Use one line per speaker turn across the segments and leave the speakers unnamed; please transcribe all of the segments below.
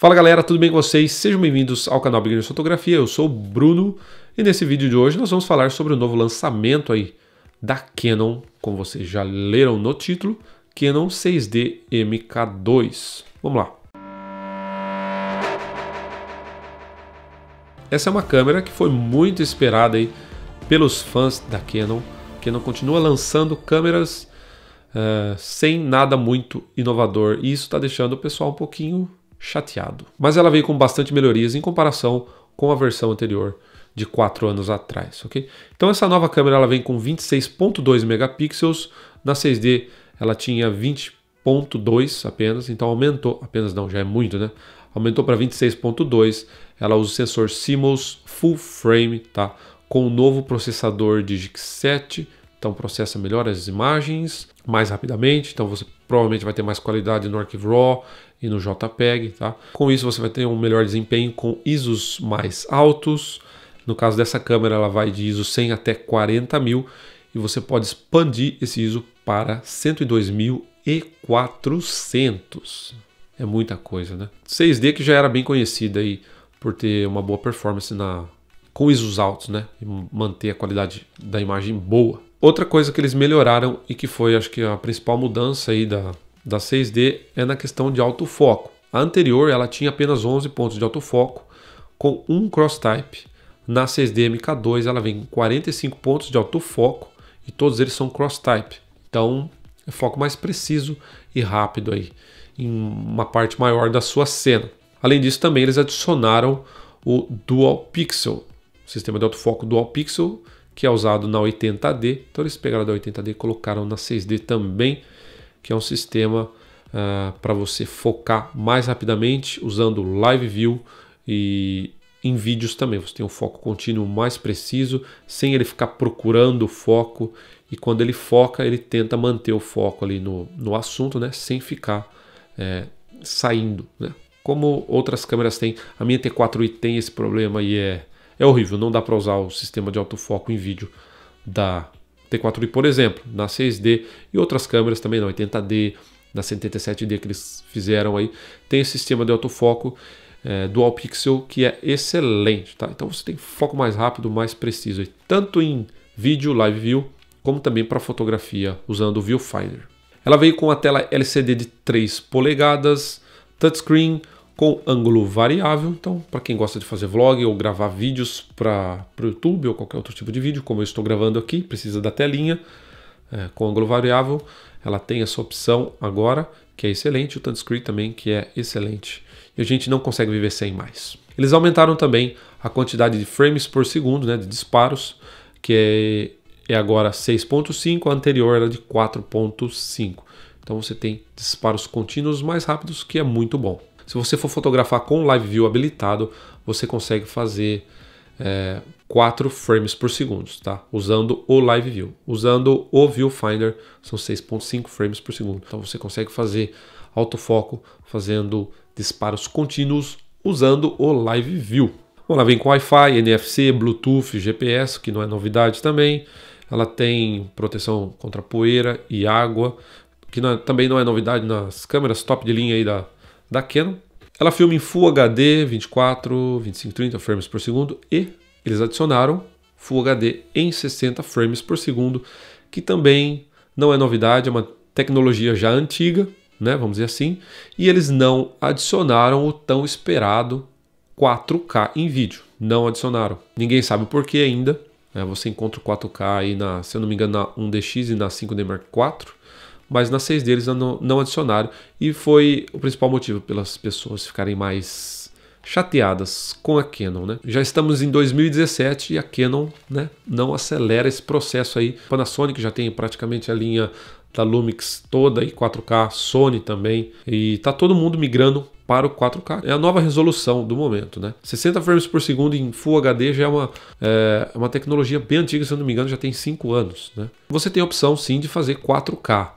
Fala galera, tudo bem com vocês? Sejam bem-vindos ao canal Beginners Fotografia, eu sou o Bruno e nesse vídeo de hoje nós vamos falar sobre o novo lançamento aí da Canon, como vocês já leram no título, Canon 6D MK2. Vamos lá. Essa é uma câmera que foi muito esperada aí pelos fãs da Canon. Canon continua lançando câmeras uh, sem nada muito inovador e isso está deixando o pessoal um pouquinho chateado. Mas ela veio com bastante melhorias em comparação com a versão anterior de 4 anos atrás, ok? Então essa nova câmera ela vem com 26.2 megapixels, na 6D ela tinha 20.2 apenas, então aumentou, apenas não, já é muito, né? Aumentou para 26.2, ela usa o sensor CMOS full frame, tá? Com o novo processador Digic 7, então processa melhor as imagens mais rapidamente, então você provavelmente vai ter mais qualidade no arquivo RAW, e no JPEG, tá? Com isso você vai ter um melhor desempenho com ISOs mais altos. No caso dessa câmera, ela vai de ISO 100 até 40 mil e você pode expandir esse ISO para 102.400. É muita coisa, né? 6D que já era bem conhecida aí por ter uma boa performance na com ISOs altos, né? E manter a qualidade da imagem boa. Outra coisa que eles melhoraram e que foi, acho que a principal mudança aí da da 6D é na questão de autofoco. A anterior ela tinha apenas 11 pontos de autofoco com um cross type. Na 6D MK2 ela vem com 45 pontos de autofoco e todos eles são cross type. Então é foco mais preciso e rápido aí em uma parte maior da sua cena. Além disso, também eles adicionaram o Dual Pixel, sistema de autofoco Dual Pixel, que é usado na 80D. Então eles pegaram da 80D e colocaram na 6D também que é um sistema uh, ah, para você focar mais rapidamente usando Live View e em vídeos também. Você tem um foco contínuo mais preciso, sem ele ficar procurando o foco. E quando ele foca, ele tenta manter o foco ali no, no assunto, né? Sem ficar é, saindo, né? Como outras câmeras têm, a minha T4i tem esse problema e é, é horrível. Não dá para usar o sistema de autofoco em vídeo da T4i, por exemplo, na 6D e outras câmeras também, na 80D, na 77D que eles fizeram aí, tem esse sistema de autofoco é, dual pixel que é excelente, tá? Então você tem foco mais rápido, mais preciso, tanto em vídeo, live view, como também para fotografia usando o viewfinder. Ela veio com a tela LCD de 3 polegadas, touchscreen, com ângulo variável. Então, para quem gosta de fazer vlog ou gravar vídeos para o YouTube ou qualquer outro tipo de vídeo, como eu estou gravando aqui, precisa da telinha é, com ângulo variável. Ela tem essa opção agora, que é excelente, o touchscreen também, que é excelente. E a gente não consegue viver sem mais. Eles aumentaram também a quantidade de frames por segundo, né, de disparos, que é, é agora 6.5, a anterior era de 4.5. Então você tem disparos contínuos mais rápidos, que é muito bom. Se você for fotografar com o Live View habilitado, você consegue fazer é, 4 frames por segundo, tá? Usando o Live View. Usando o Viewfinder, são 6.5 frames por segundo. Então você consegue fazer autofoco, fazendo disparos contínuos usando o Live View. Bom, ela vem com Wi-Fi, NFC, Bluetooth, GPS, que não é novidade também. Ela tem proteção contra poeira e água, que não é, também não é novidade nas câmeras top de linha aí da, da Canon. Ela filma em Full HD 24, 25, 30 frames por segundo e eles adicionaram Full HD em 60 frames por segundo, que também não é novidade, é uma tecnologia já antiga, né, vamos dizer assim, e eles não adicionaram o tão esperado 4K em vídeo. Não adicionaram. Ninguém sabe o porquê ainda. Né, você encontra o 4K aí na, se eu não me engano, na 1DX e na 5D Mark IV mas nas seis deles não, não adicionaram e foi o principal motivo pelas pessoas ficarem mais chateadas com a Canon, né? Já estamos em 2017 e a Canon, né, não acelera esse processo aí. Panasonic já tem praticamente a linha da Lumix toda e 4K, Sony também, e tá todo mundo migrando para o 4K. É a nova resolução do momento, né? 60 frames por segundo em Full HD já é uma, é, é, uma tecnologia bem antiga, se eu não me engano, já tem 5 anos, né? Você tem a opção sim de fazer 4K,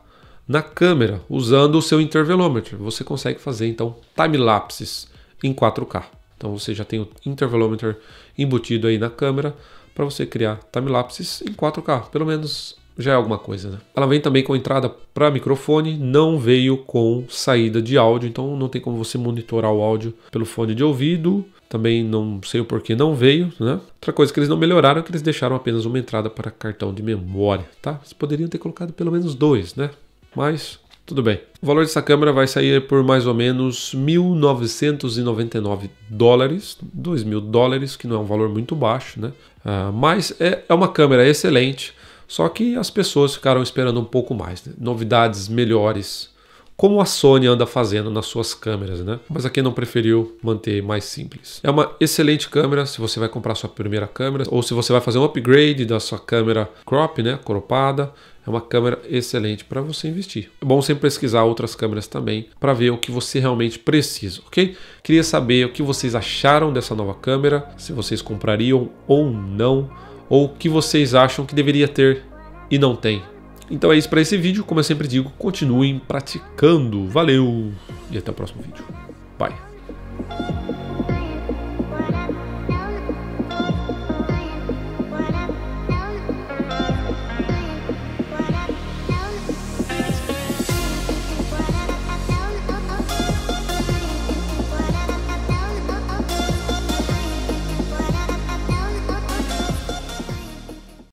na câmera usando o seu intervalômetro. Você consegue fazer então time lapses em 4K. Então você já tem o intervalômetro embutido aí na câmera para você criar time lapses em 4K, pelo menos já é alguma coisa, né? Ela vem também com entrada para microfone, não veio com saída de áudio, então não tem como você monitorar o áudio pelo fone de ouvido. Também não sei o porquê não veio, né? Outra coisa que eles não melhoraram é que eles deixaram apenas uma entrada para cartão de memória, tá? Eles poderiam ter colocado pelo menos dois, né? mas tudo bem. O valor dessa câmera vai sair por mais ou menos 1.999 dólares, 2.000 dólares, que não é um valor muito baixo, né? Uh, mas é, é uma câmera excelente, só que as pessoas ficaram esperando um pouco mais, né? novidades melhores como a Sony anda fazendo nas suas câmeras, né? Mas aqui não preferiu manter mais simples. É uma excelente câmera se você vai comprar sua primeira câmera ou se você vai fazer um upgrade da sua câmera crop, né, cropada. É uma câmera excelente para você investir. É bom sempre pesquisar outras câmeras também para ver o que você realmente precisa, ok? Queria saber o que vocês acharam dessa nova câmera, se vocês comprariam ou não, ou o que vocês acham que deveria ter e não tem então é isso para esse vídeo. Como eu sempre digo, continuem praticando. Valeu e até o próximo vídeo. Bye.